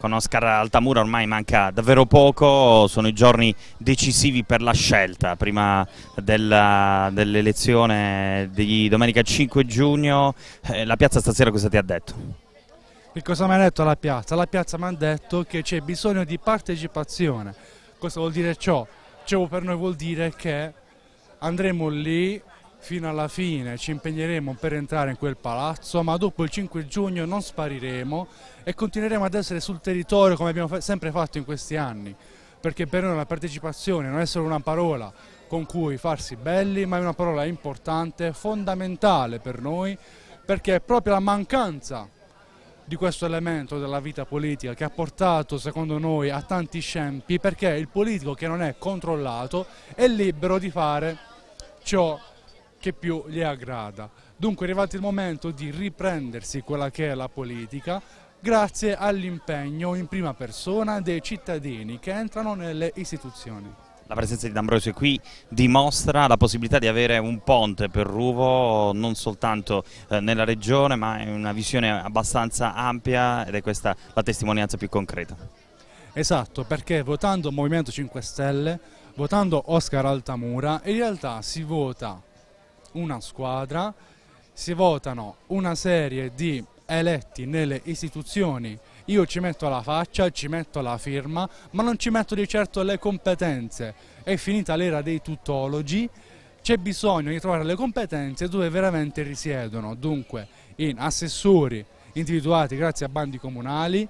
con Oscar Altamura ormai manca davvero poco, sono i giorni decisivi per la scelta prima dell'elezione dell di domenica 5 giugno. Eh, la piazza stasera cosa ti ha detto? Che cosa mi ha detto la piazza? La piazza mi ha detto che c'è bisogno di partecipazione. Cosa vuol dire ciò? Ciò per noi vuol dire che andremo lì fino alla fine ci impegneremo per entrare in quel palazzo, ma dopo il 5 giugno non spariremo e continueremo ad essere sul territorio come abbiamo sempre fatto in questi anni, perché per noi la partecipazione non è solo una parola con cui farsi belli, ma è una parola importante, fondamentale per noi, perché è proprio la mancanza di questo elemento della vita politica che ha portato secondo noi a tanti scempi perché il politico che non è controllato è libero di fare ciò che che più gli aggrada. Dunque è arrivato il momento di riprendersi quella che è la politica grazie all'impegno in prima persona dei cittadini che entrano nelle istituzioni. La presenza di D'Ambrosio qui dimostra la possibilità di avere un ponte per Ruvo non soltanto eh, nella regione ma in una visione abbastanza ampia ed è questa la testimonianza più concreta. Esatto, perché votando Movimento 5 Stelle, votando Oscar Altamura, in realtà si vota una squadra, si votano una serie di eletti nelle istituzioni. Io ci metto la faccia, ci metto la firma, ma non ci metto di certo le competenze. È finita l'era dei tutologi, c'è bisogno di trovare le competenze dove veramente risiedono, dunque in assessori individuati grazie a bandi comunali,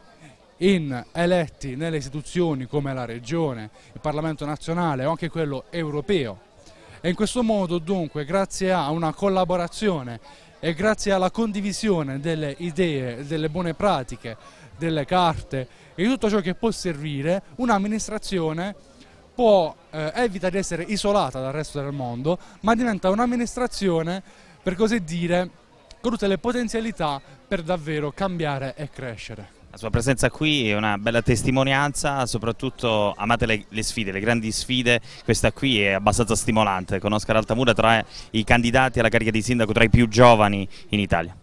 in eletti nelle istituzioni come la Regione, il Parlamento nazionale o anche quello europeo e in questo modo dunque, grazie a una collaborazione e grazie alla condivisione delle idee, delle buone pratiche, delle carte e di tutto ciò che può servire, un'amministrazione eh, evita di essere isolata dal resto del mondo, ma diventa un'amministrazione, per così dire, con tutte le potenzialità per davvero cambiare e crescere. La sua presenza qui è una bella testimonianza, soprattutto amate le, le, sfide, le grandi sfide, questa qui è abbastanza stimolante, con Oscar Altamura tra i candidati alla carica di sindaco tra i più giovani in Italia.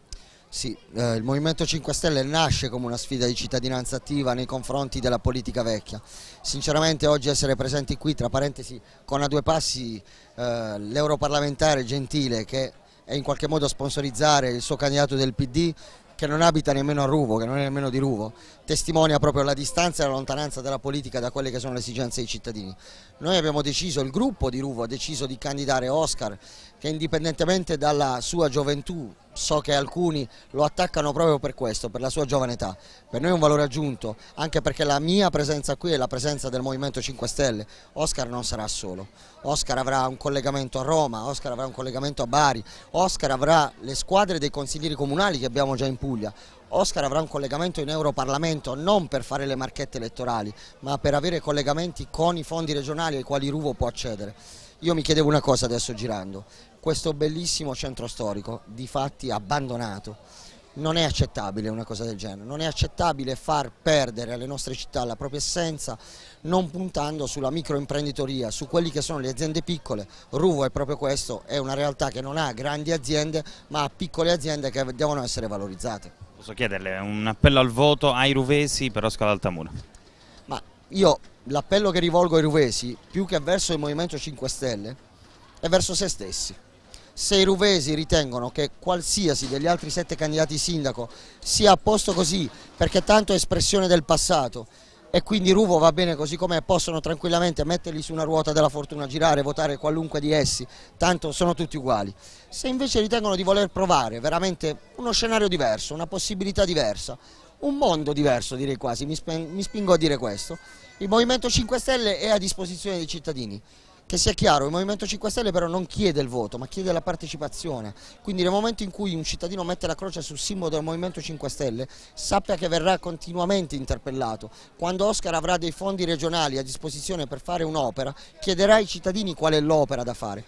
Sì, eh, il Movimento 5 Stelle nasce come una sfida di cittadinanza attiva nei confronti della politica vecchia. Sinceramente oggi essere presenti qui, tra parentesi, con a due passi eh, l'europarlamentare Gentile che è in qualche modo sponsorizzare il suo candidato del PD che non abita nemmeno a Ruvo, che non è nemmeno di Ruvo, testimonia proprio la distanza e la lontananza della politica da quelle che sono le esigenze dei cittadini. Noi abbiamo deciso, il gruppo di Ruvo ha deciso di candidare Oscar che indipendentemente dalla sua gioventù so che alcuni lo attaccano proprio per questo, per la sua giovane età. Per noi è un valore aggiunto, anche perché la mia presenza qui è la presenza del Movimento 5 Stelle. Oscar non sarà solo, Oscar avrà un collegamento a Roma, Oscar avrà un collegamento a Bari, Oscar avrà le squadre dei consiglieri comunali che abbiamo già in Puglia, Oscar avrà un collegamento in Europarlamento non per fare le marchette elettorali, ma per avere collegamenti con i fondi regionali ai quali Ruvo può accedere. Io mi chiedevo una cosa adesso girando, questo bellissimo centro storico, di fatti abbandonato, non è accettabile una cosa del genere, non è accettabile far perdere alle nostre città la propria essenza non puntando sulla microimprenditoria, su quelli che sono le aziende piccole. Ruvo è proprio questo, è una realtà che non ha grandi aziende ma ha piccole aziende che devono essere valorizzate. Posso chiederle un appello al voto ai ruvesi per Oscar Altamura? Io l'appello che rivolgo ai ruvesi, più che verso il Movimento 5 Stelle, è verso se stessi. Se i ruvesi ritengono che qualsiasi degli altri sette candidati sindaco sia a posto così, perché tanto è espressione del passato, e quindi Ruvo va bene così com'è, possono tranquillamente metterli su una ruota della fortuna, girare, votare qualunque di essi, tanto sono tutti uguali. Se invece ritengono di voler provare veramente uno scenario diverso, una possibilità diversa, un mondo diverso direi quasi, mi, mi spingo a dire questo. Il Movimento 5 Stelle è a disposizione dei cittadini. Che sia chiaro, il Movimento 5 Stelle però non chiede il voto, ma chiede la partecipazione. Quindi nel momento in cui un cittadino mette la croce sul simbolo del Movimento 5 Stelle, sappia che verrà continuamente interpellato. Quando Oscar avrà dei fondi regionali a disposizione per fare un'opera, chiederà ai cittadini qual è l'opera da fare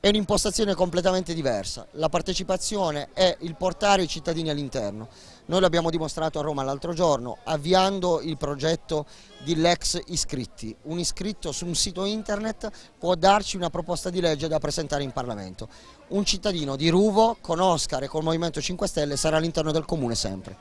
è un'impostazione completamente diversa. La partecipazione è il portare i cittadini all'interno. Noi l'abbiamo dimostrato a Roma l'altro giorno avviando il progetto dell'ex iscritti. Un iscritto su un sito internet può darci una proposta di legge da presentare in Parlamento. Un cittadino di Ruvo con Oscar e col Movimento 5 Stelle sarà all'interno del comune sempre.